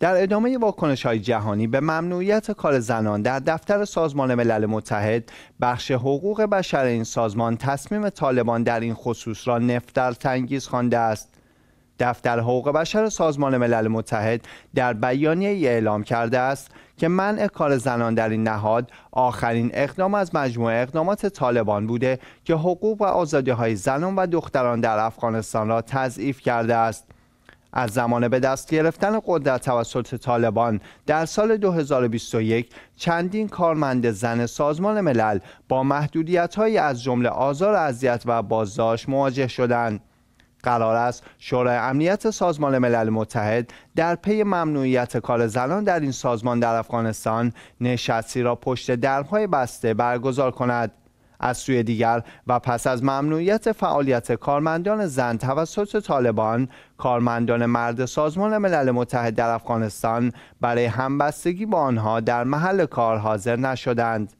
در ادامه واکنش های جهانی به ممنوعیت کار زنان در دفتر سازمان ملل متحد بخش حقوق بشر این سازمان تصمیم طالبان در این خصوص را نفتر تنگیز خوانده است دفتر حقوق بشر سازمان ملل متحد در بیانیه اعلام کرده است که منع کار زنان در این نهاد آخرین اقدام از مجموعه اقدامات طالبان بوده که حقوق و آزادی های زنان و دختران در افغانستان را تضعیف کرده است از زمان به دست گرفتن قدرت توسط طالبان در سال 2021 چندین کارمند زن سازمان ملل با محدودیتهایی از جمله آزار اذیت و بازداشت مواجه شدند. قرار است شورای امنیت سازمان ملل متحد در پی ممنوعیت کار زنان در این سازمان در افغانستان نشستی را پشت درهای بسته برگزار کند. از سوی دیگر و پس از ممنوعیت فعالیت کارمندان زن توسط طالبان کارمندان مرد سازمان ملل متحد در افغانستان برای همبستگی با آنها در محل کار حاضر نشدند